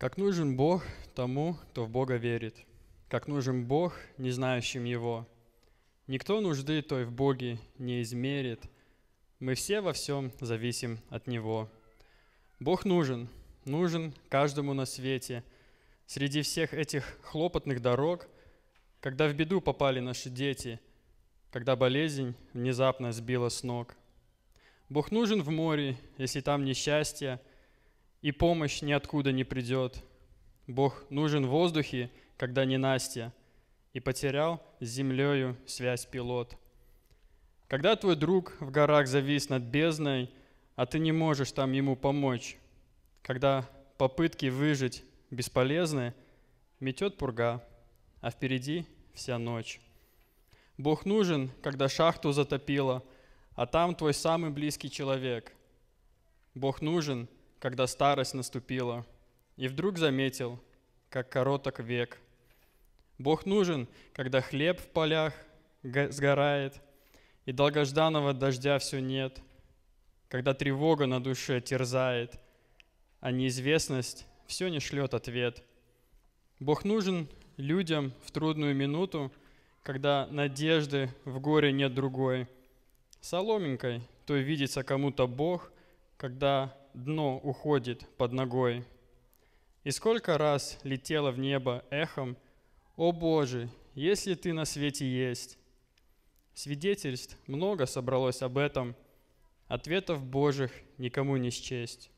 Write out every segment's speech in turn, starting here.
Как нужен Бог тому, кто в Бога верит, как нужен Бог, не знающим Его. Никто нужды той в Боге не измерит, мы все во всем зависим от Него. Бог нужен, нужен каждому на свете. Среди всех этих хлопотных дорог, когда в беду попали наши дети, когда болезнь внезапно сбила с ног. Бог нужен в море, если там несчастье – и помощь ниоткуда не придет. Бог нужен в воздухе, когда не Настя, и потерял с землею связь пилот. Когда твой друг в горах завис над бездной, а ты не можешь там ему помочь, когда попытки выжить бесполезны, метет пурга, а впереди вся ночь. Бог нужен, когда шахту затопило, а там твой самый близкий человек. Бог нужен, когда старость наступила, и вдруг заметил, как короток век. Бог нужен, когда хлеб в полях сгорает, и долгожданного дождя все нет, когда тревога на душе терзает, а неизвестность все не шлет ответ. Бог нужен людям в трудную минуту, когда надежды в горе нет другой. Соломинкой то видится кому-то Бог – когда дно уходит под ногой. И сколько раз летело в небо эхом, «О Боже, если Ты на свете есть!» Свидетельств много собралось об этом, ответов Божьих никому не счесть.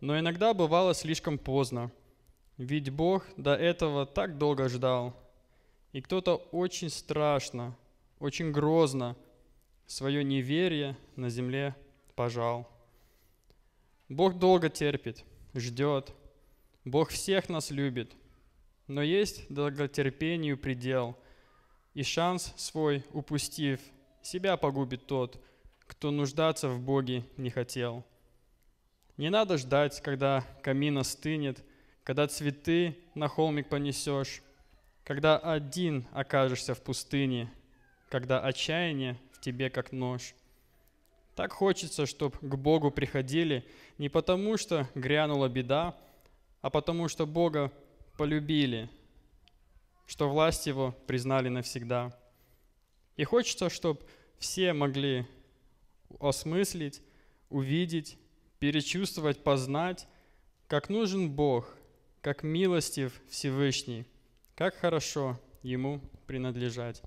Но иногда бывало слишком поздно, ведь Бог до этого так долго ждал, и кто-то очень страшно, очень грозно свое неверие на земле пожал. Бог долго терпит, ждет. Бог всех нас любит. Но есть долготерпению предел, и шанс свой упустив, себя погубит тот, кто нуждаться в Боге не хотел. Не надо ждать, когда камина стынет, когда цветы на холмик понесешь, когда один окажешься в пустыне, когда отчаяние в тебе как нож. Так хочется, чтобы к Богу приходили не потому, что грянула беда, а потому, что Бога полюбили, что власть Его признали навсегда. И хочется, чтобы все могли осмыслить, увидеть, перечувствовать, познать, как нужен Бог, как милостив Всевышний, как хорошо Ему принадлежать.